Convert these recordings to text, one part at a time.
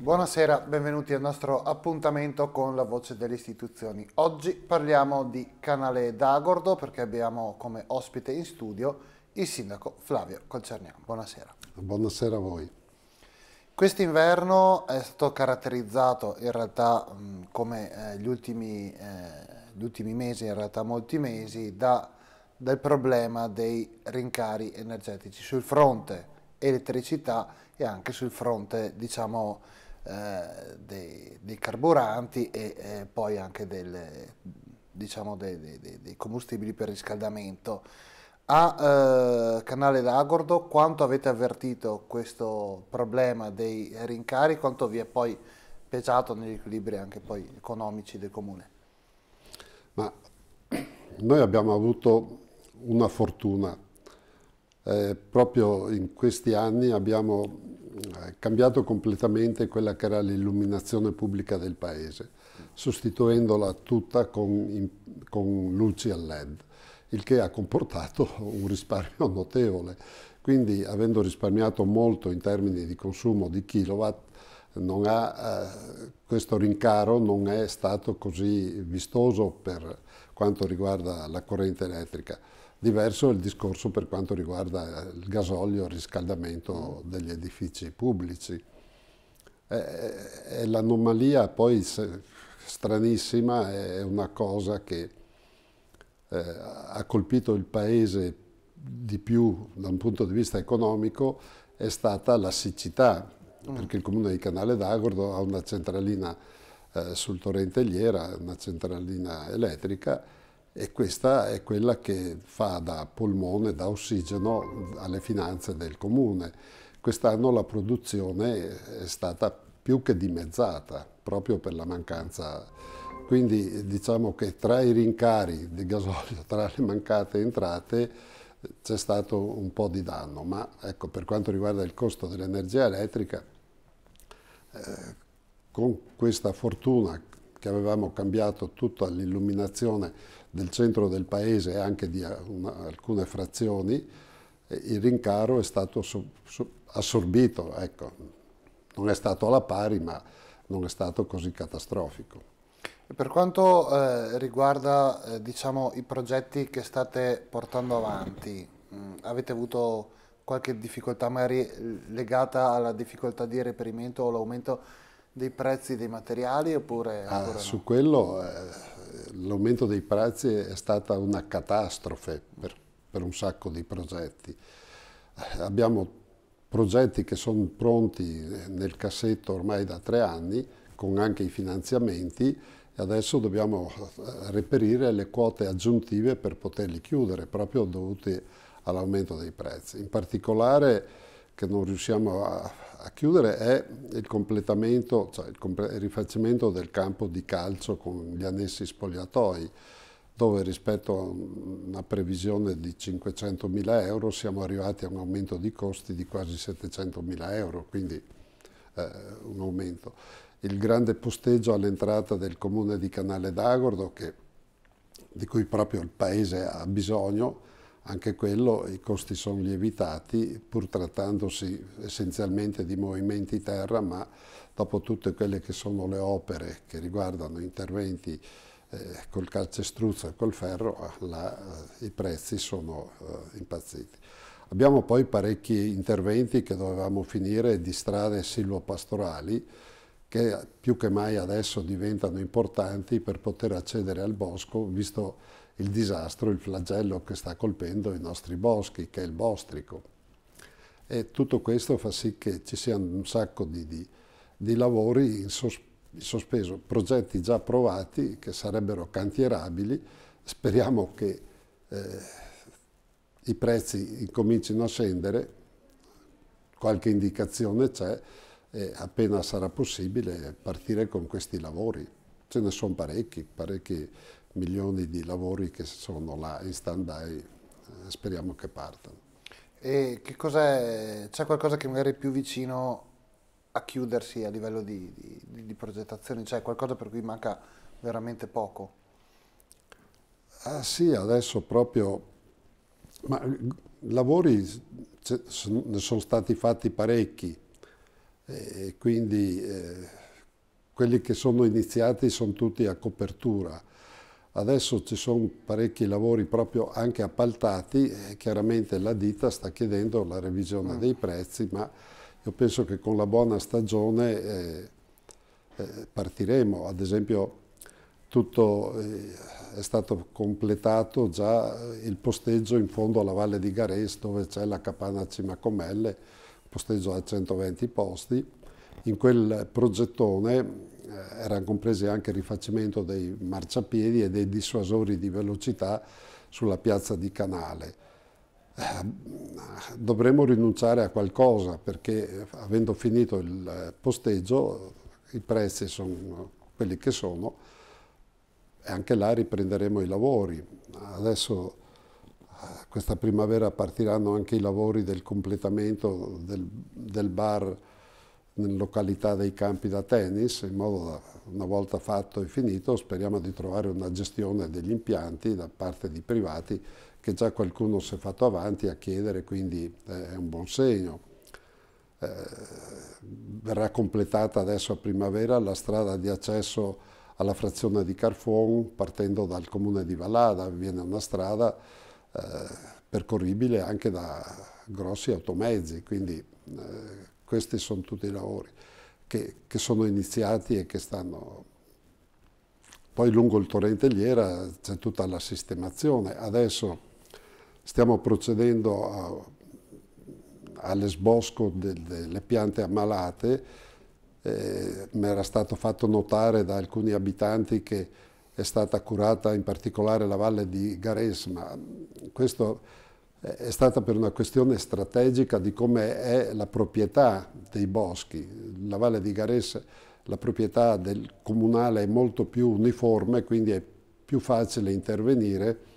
Buonasera, benvenuti al nostro appuntamento con la voce delle istituzioni. Oggi parliamo di Canale d'Agordo perché abbiamo come ospite in studio il sindaco Flavio Concerniamo. Buonasera. Buonasera a voi. Quest'inverno è stato caratterizzato in realtà come eh, gli, ultimi, eh, gli, ultimi, mesi, in realtà molti mesi, da, dal problema dei rincari energetici sul fronte elettricità e anche sul fronte diciamo, eh, dei, dei, carburanti e poi anche delle, diciamo, dei, dei, dei combustibili per riscaldamento. A eh, Canale d'Agordo quanto avete avvertito questo problema dei rincari, quanto vi è poi pesato negli equilibri anche poi economici del Comune? Ma noi abbiamo avuto una fortuna. Eh, proprio in questi anni abbiamo eh, cambiato completamente quella che era l'illuminazione pubblica del paese, sostituendola tutta con, in, con luci a LED il che ha comportato un risparmio notevole. Quindi avendo risparmiato molto in termini di consumo di kilowatt, ha, eh, questo rincaro non è stato così vistoso per quanto riguarda la corrente elettrica. Diverso è il discorso per quanto riguarda il gasolio, il riscaldamento degli edifici pubblici. Eh, l'anomalia poi stranissima, è una cosa che eh, ha colpito il paese di più da un punto di vista economico è stata la siccità, mm. perché il comune di Canale d'Agordo ha una centralina eh, sul torrente Liera, una centralina elettrica, e questa è quella che fa da polmone, da ossigeno alle finanze del comune. Quest'anno la produzione è stata più che dimezzata proprio per la mancanza quindi diciamo che tra i rincari di gasolio, tra le mancate entrate, c'è stato un po' di danno, ma ecco, per quanto riguarda il costo dell'energia elettrica, eh, con questa fortuna che avevamo cambiato tutta l'illuminazione del centro del paese e anche di eh, una, alcune frazioni, eh, il rincaro è stato so, so, assorbito, ecco. non è stato alla pari, ma non è stato così catastrofico. Per quanto eh, riguarda eh, diciamo, i progetti che state portando avanti, mh, mm, avete avuto qualche difficoltà magari eh, legata alla difficoltà di reperimento o l'aumento dei prezzi dei materiali oppure, ah, oppure no? Su quello eh, l'aumento dei prezzi è stata una catastrofe per, per un sacco di progetti. Eh, abbiamo progetti che sono pronti eh, nel cassetto ormai da tre anni con anche i finanziamenti adesso dobbiamo eh, reperire le quote aggiuntive per poterli chiudere, proprio dovute all'aumento dei prezzi. In particolare che non riusciamo a, a chiudere è il completamento, cioè il, comple il, rifacimento del campo di calcio con gli annessi spogliatoi, dove rispetto a una previsione di 500.000 euro siamo arrivati a un aumento di costi di quasi 700.000 euro, quindi eh, un aumento il grande posteggio all'entrata del comune di Canale d'Agordo, che, di cui proprio il paese ha bisogno, anche quello i costi sono lievitati, pur trattandosi essenzialmente di movimenti terra, ma dopo tutte quelle che sono le opere che riguardano interventi eh, col calcestruzzo e col ferro, ah, la, eh, i prezzi sono eh, impazziti. Abbiamo poi parecchi interventi che dovevamo finire di strade silvopastorali, che più che mai adesso diventano importanti per poter accedere al bosco, visto il disastro, il flagello che sta colpendo i nostri boschi, che è il bostrico. E tutto questo fa sì che ci siano un sacco di, di, di lavori in, sos, in sospeso, progetti già approvati che sarebbero cantierabili, speriamo che eh, i prezzi comincino a scendere, qualche indicazione c'è, e appena sarà possibile partire con questi lavori. Ce ne sono parecchi, parecchi milioni di lavori che sono là in stand-by, eh, speriamo che partano. E che cos'è, c'è qualcosa che magari è più vicino a chiudersi a livello di, di, di progettazione? C'è cioè, qualcosa per cui manca veramente poco? Ah sì, adesso proprio... Ma eh, lavori ne sono stati fatti parecchi, e quindi eh, quelli che sono iniziati sono tutti a copertura. Adesso ci sono parecchi lavori proprio anche appaltati, chiaramente la ditta sta chiedendo la revisione mm. dei prezzi, ma io penso che con la buona stagione eh, eh, partiremo. Ad esempio tutto eh, è stato completato già il posteggio in fondo alla Valle di Gares dove c'è la capanna Cimacomelle, posteggio da 120 posti. In quel progettone eh, erano compresi anche il rifacimento dei marciapiedi e dei dissuasori di velocità sulla piazza di Canale. Eh, dovremmo rinunciare a qualcosa perché eh, avendo finito il posteggio i prezzi sono quelli che sono e anche là riprenderemo i lavori. Adesso questa primavera partiranno anche i lavori del completamento del, del bar in località dei campi da tennis, in modo da, una volta fatto e finito, speriamo di trovare una gestione degli impianti da parte di privati che già qualcuno si è fatto avanti a chiedere, quindi eh, è un buon segno. Eh, verrà completata adesso a primavera la strada di accesso alla frazione di Carfon partendo dal comune di Valada, viene una strada eh, percorribile anche da grossi automezzi, quindi eh, questi sono tutti i lavori che, che sono iniziati e che stanno poi lungo il torrente Liera c'è tutta la sistemazione. Adesso stiamo procedendo all'esbosco delle piante ammalate. Eh, mi era stato fatto notare da alcuni abitanti che è stata curata in particolare la valle di Garesma questo è stata per una questione strategica di come è la proprietà dei boschi. La Valle di Garesse, la proprietà del comunale è molto più uniforme, quindi è più facile intervenire.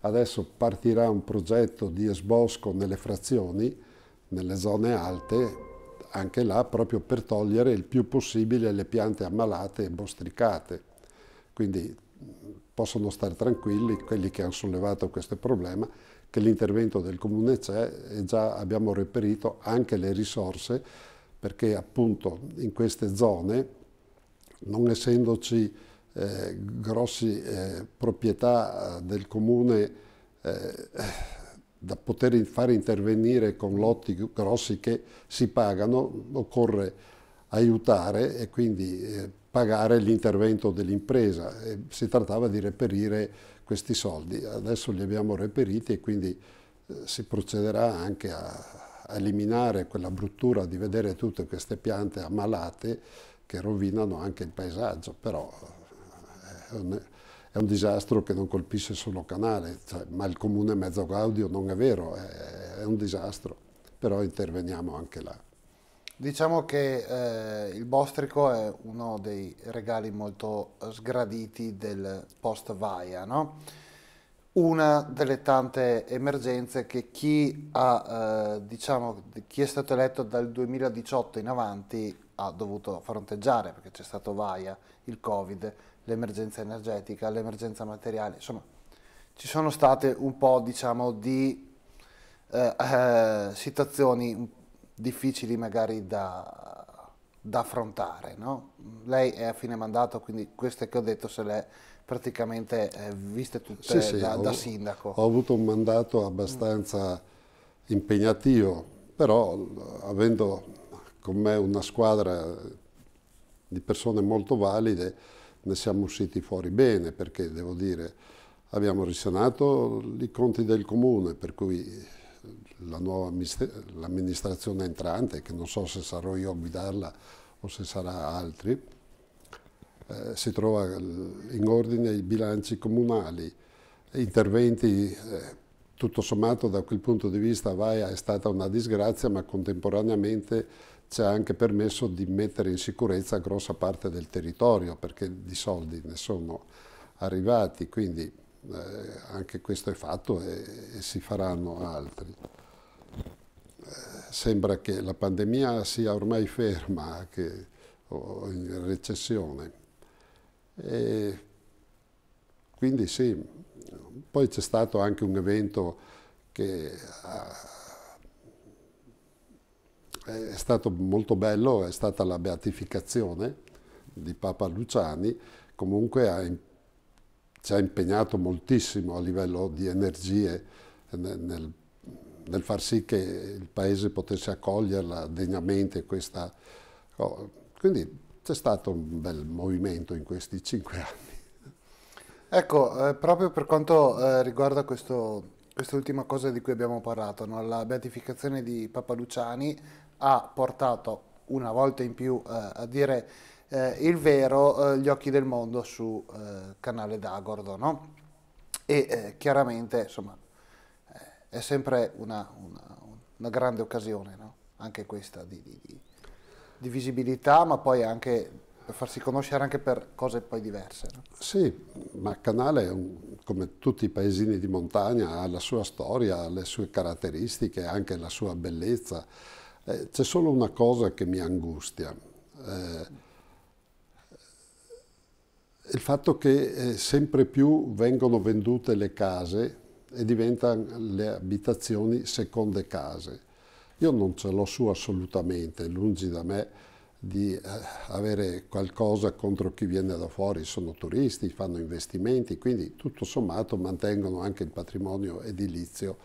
Adesso partirà un progetto di esbosco nelle frazioni, nelle zone alte, anche là proprio per togliere il più possibile le piante ammalate e bostricate. Quindi possono stare tranquilli quelli che hanno sollevato questo problema, che l'intervento del Comune c'è e già abbiamo reperito anche le risorse perché appunto in queste zone, non essendoci eh, grossi eh, proprietà eh, del Comune eh, da poter fare intervenire con lotti grossi che si pagano, occorre aiutare e quindi eh, pagare l'intervento dell'impresa. E si trattava di reperire questi soldi. Adesso li abbiamo reperiti e quindi eh, si procederà anche a, eliminare quella bruttura di vedere tutte queste piante ammalate che rovinano anche il paesaggio, però eh, è un, è un disastro che non colpisce solo Canale, cioè, ma il comune Mezzogaudio non è vero, è, è un disastro, però interveniamo anche là. Diciamo che eh, il bostrico è uno dei regali molto sgraditi del post vaia, no? Una delle tante emergenze che chi, ha, eh, diciamo, chi è stato eletto dal 2018 in avanti ha dovuto fronteggiare, perché c'è stato vaia, il covid, l'emergenza energetica, l'emergenza materiale, insomma ci sono state un po' diciamo, di eh, eh situazioni difficili magari da, da affrontare. No? Lei è a fine mandato, quindi queste che ho detto se le è praticamente eh, viste tutte sì, sì, da, ho, da, sindaco. Ho avuto un mandato abbastanza impegnativo, però avendo con me una squadra di persone molto valide ne siamo usciti fuori bene perché devo dire abbiamo risanato i conti del comune per cui la nuova l'amministrazione entrante, che non so se sarò io a guidarla o se sarà altri, eh, si trova eh, in ordine i bilanci comunali, interventi, eh, tutto sommato da quel punto di vista Vaia è stata una disgrazia, ma contemporaneamente ci ha anche permesso di mettere in sicurezza grossa parte del territorio, perché di soldi ne sono arrivati, quindi eh, anche questo è fatto e, e si faranno altri. Eh, sembra che la pandemia sia ormai ferma che, o in recessione. E quindi sì, poi c'è stato anche un evento che ha, ah, è stato molto bello, è stata la beatificazione di Papa Luciani, comunque ha ci ha impegnato moltissimo a livello di energie nel, nel far sì che il Paese potesse accoglierla degnamente questa... quindi c'è stato un bel movimento in questi cinque anni. Ecco, eh, proprio per quanto eh, riguarda quest'ultima cosa di cui abbiamo parlato, no? la beatificazione di Papa Luciani ha portato una volta in più eh, a dire eh, il vero eh, Gli occhi del mondo su eh, canale D'Agordo, no? E eh, chiaramente, insomma, eh, è sempre una, una, una grande occasione, no? Anche questa di, di, di visibilità, ma poi anche per farsi conoscere anche per cose poi diverse. No? Sì, ma Canale, un, come tutti i paesini di montagna, ha la sua storia, le sue caratteristiche, anche la sua bellezza. Eh, c'è solo una cosa che mi angustia. Eh, il fatto che eh, sempre più vengono vendute le case e diventano le abitazioni seconde case. Io non ce l'ho su assolutamente, lungi da me di eh, avere qualcosa contro chi viene da fuori, sono turisti, fanno investimenti, quindi tutto sommato mantengono anche il patrimonio edilizio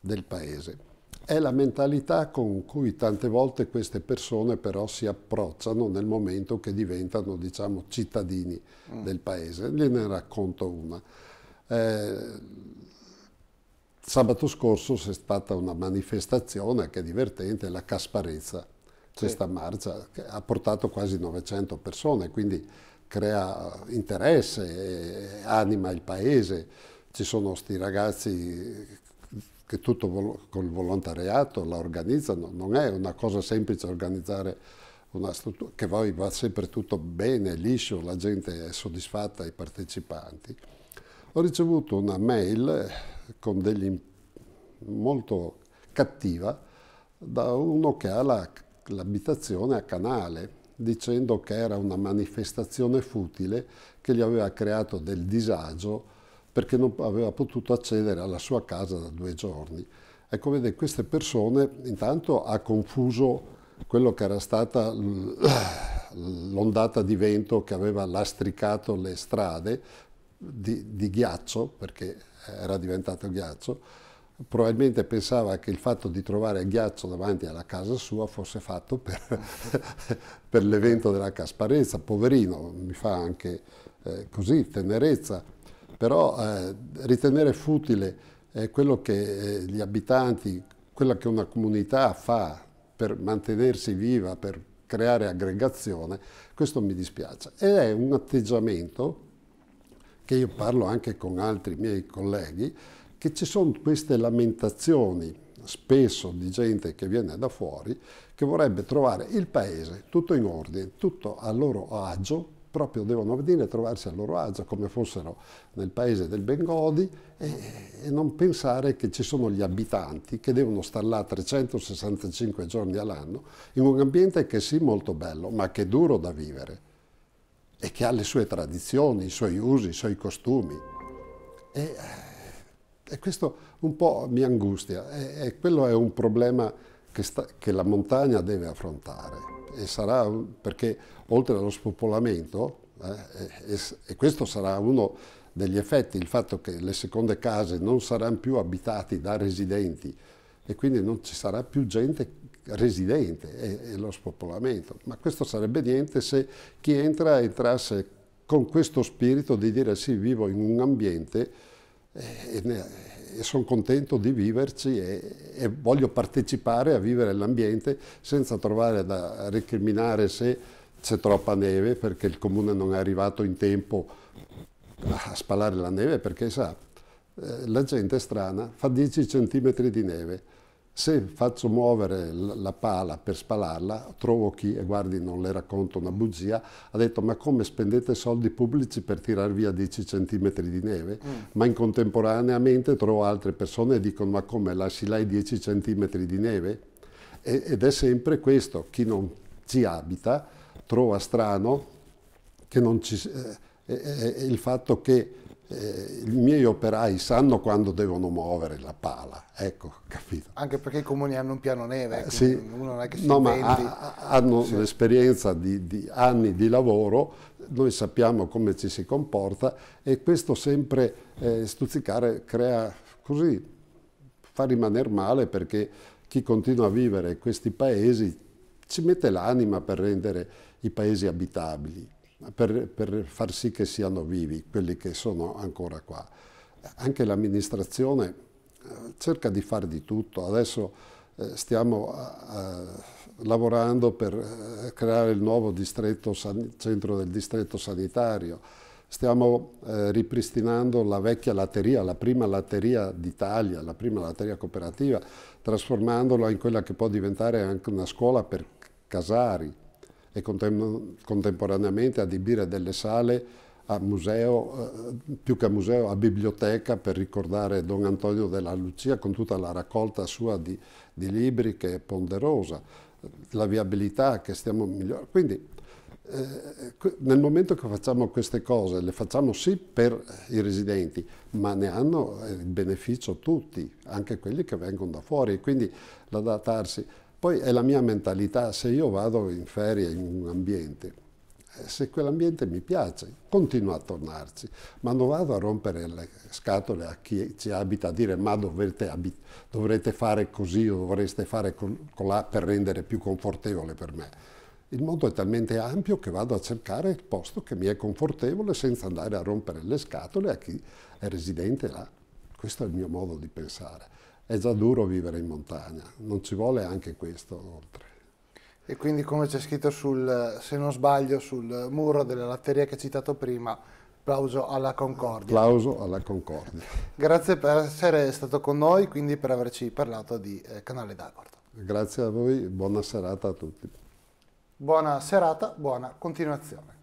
del paese. È la mentalità con cui tante volte queste persone però si approcciano nel momento che diventano, diciamo, cittadini mm. del paese. Gliene racconto una. Eh, sabato scorso c'è stata una manifestazione che è divertente, la Casparezza. Sì. Questa marcia che ha portato quasi 900 persone, quindi crea interesse, anima il paese. Ci sono questi ragazzi che tutto vol col volontariato la organizzano, non è una cosa semplice organizzare una struttura, che poi va sempre tutto bene, liscio, la gente è soddisfatta, i partecipanti. Ho ricevuto una mail eh, con degli, molto cattiva da uno che ha l'abitazione a Canale, dicendo che era una manifestazione futile che gli aveva creato del disagio perché non aveva potuto accedere alla sua casa da due giorni. Ecco, vede, queste persone intanto ha confuso quello che era stata l'ondata di vento che aveva lastricato le strade di, di ghiaccio, perché era diventato ghiaccio, probabilmente pensava che il fatto di trovare ghiaccio davanti alla casa sua fosse fatto per, per l'evento della casparenza. Poverino, mi fa anche eh, così tenerezza però eh, ritenere futile eh, quello che eh, gli abitanti, quella che una comunità fa per mantenersi viva, per creare aggregazione, questo mi dispiace. Ed è un atteggiamento, che io parlo anche con altri miei colleghi, che ci sono queste lamentazioni spesso di gente che viene da fuori che vorrebbe trovare il paese tutto in ordine, tutto a loro agio, proprio devono venire a trovarsi a loro agio come fossero nel paese del Bengodi e, e, non pensare che ci sono gli abitanti che devono star là 365 giorni all'anno in un ambiente che sì molto bello ma che è duro da vivere e che ha le sue tradizioni, i suoi usi, i suoi costumi. E, eh, e questo un po' mi angustia e, e, quello è un problema che, sta, che la montagna deve affrontare e sarà perché oltre allo spopolamento, eh, e, e, questo sarà uno degli effetti, il fatto che le seconde case non saranno più abitate da residenti e quindi non ci sarà più gente residente e, e lo spopolamento. Ma questo sarebbe niente se chi entra entrasse con questo spirito di dire sì, vivo in un ambiente eh, e, e sono contento di viverci e, e, voglio partecipare a vivere l'ambiente senza trovare da recriminare se c'è troppa neve perché il comune non è arrivato in tempo a spalare la neve perché sa, eh, la gente strana, fa 10 cm di neve, se faccio muovere la pala per spalarla, trovo chi, e guardi non le racconto una bugia, ha detto ma come spendete soldi pubblici per tirar via 10 cm di neve? Mm. Ma in contemporaneamente trovo altre persone e dicono ma come lasci là i 10 cm di neve? E, ed è sempre questo, chi non ci abita trova strano che non ci... Eh, eh, eh, il fatto che eh, i miei operai sanno quando devono muovere la pala, ecco, capito? Anche perché i comuni hanno un piano neve, eh, sì. uno non è che si no, ma ha, hanno sì. l'esperienza di, di anni di lavoro, noi sappiamo come ci si comporta e questo sempre eh, stuzzicare crea così, fa rimanere male perché chi continua a vivere in questi paesi ci mette l'anima per rendere i paesi abitabili per, per far sì che siano vivi quelli che sono ancora qua. Anche l'amministrazione eh, cerca di fare di tutto. Adesso eh, stiamo a, eh, eh, lavorando per creare il nuovo distretto san, centro del distretto sanitario. Stiamo eh, ripristinando la vecchia latteria, la prima latteria d'Italia, la prima latteria cooperativa, trasformandola in quella che può diventare anche una scuola per casari e contemporaneamente adibire delle sale a museo, eh, più che a museo, a biblioteca per ricordare Don Antonio della Lucia con tutta la raccolta sua di, di libri che è ponderosa, la viabilità che stiamo migliorando. Quindi eh, nel momento che facciamo queste cose, le facciamo sì per i residenti, ma ne hanno eh, il beneficio tutti, anche quelli che vengono da fuori, quindi l'adattarsi. Poi è la mia mentalità, se io vado in ferie in un ambiente, eh, se quell'ambiente mi piace, continuo a tornarci, ma non vado a rompere le scatole a chi ci abita, a dire ma dovrete, dovrete fare così o dovreste fare colà per rendere più confortevole per me. Il mondo è talmente ampio che vado a cercare il posto che mi è confortevole senza andare a rompere le scatole a chi è residente là. Questo è il mio modo di pensare. È già duro vivere in montagna, non ci vuole anche questo oltre. E quindi come c'è scritto sul, se non sbaglio, sul muro della latteria che hai citato prima, plauso alla concordia. Plauso alla concordia. Grazie per essere stato con noi, quindi per averci parlato di eh, Canale d'Agordo. Grazie a voi, buona serata a tutti. Buona serata, buona continuazione.